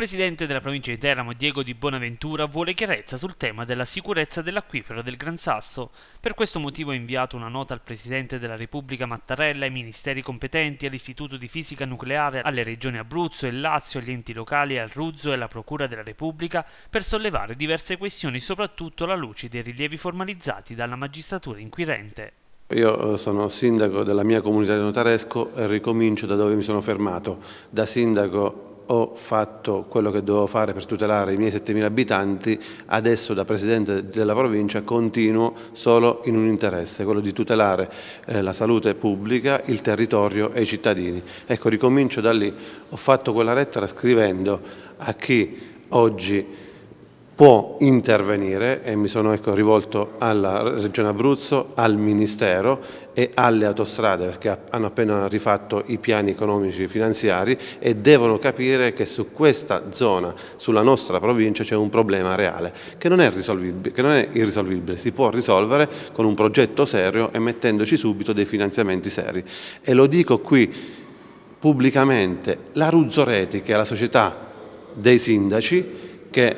presidente della provincia di Teramo, Diego Di Bonaventura, vuole chiarezza sul tema della sicurezza dell'acquifero del Gran Sasso. Per questo motivo ha inviato una nota al presidente della Repubblica Mattarella, ai ministeri competenti, all'Istituto di Fisica Nucleare, alle regioni Abruzzo e Lazio, agli enti locali, al Ruzzo e alla Procura della Repubblica per sollevare diverse questioni, soprattutto alla luce dei rilievi formalizzati dalla magistratura inquirente. Io eh, sono sindaco della mia comunità di Notaresco e ricomincio da dove mi sono fermato. Da sindaco ho fatto quello che dovevo fare per tutelare i miei 7.000 abitanti, adesso da Presidente della provincia continuo solo in un interesse, quello di tutelare eh, la salute pubblica, il territorio e i cittadini. Ecco, ricomincio da lì, ho fatto quella lettera scrivendo a chi oggi può intervenire e mi sono ecco, rivolto alla Regione Abruzzo, al Ministero e alle autostrade perché hanno appena rifatto i piani economici e finanziari e devono capire che su questa zona, sulla nostra provincia c'è un problema reale che non, è che non è irrisolvibile, si può risolvere con un progetto serio e mettendoci subito dei finanziamenti seri. E lo dico qui pubblicamente, la Ruzzoreti che è la società dei sindaci che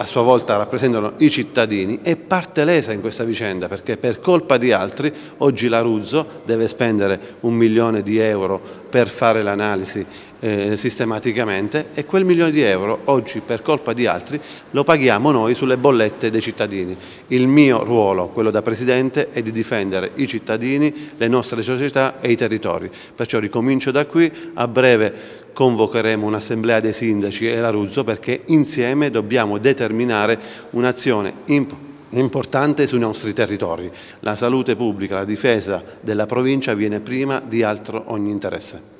a sua volta rappresentano i cittadini, e parte parte lesa in questa vicenda perché per colpa di altri oggi la Ruzzo deve spendere un milione di euro per fare l'analisi eh, sistematicamente e quel milione di euro oggi per colpa di altri lo paghiamo noi sulle bollette dei cittadini. Il mio ruolo, quello da Presidente, è di difendere i cittadini, le nostre società e i territori. Perciò ricomincio da qui, a breve convocheremo un'assemblea dei sindaci e la Ruzzo perché insieme dobbiamo determinare un'azione importante importante sui nostri territori. La salute pubblica, la difesa della provincia viene prima di altro ogni interesse.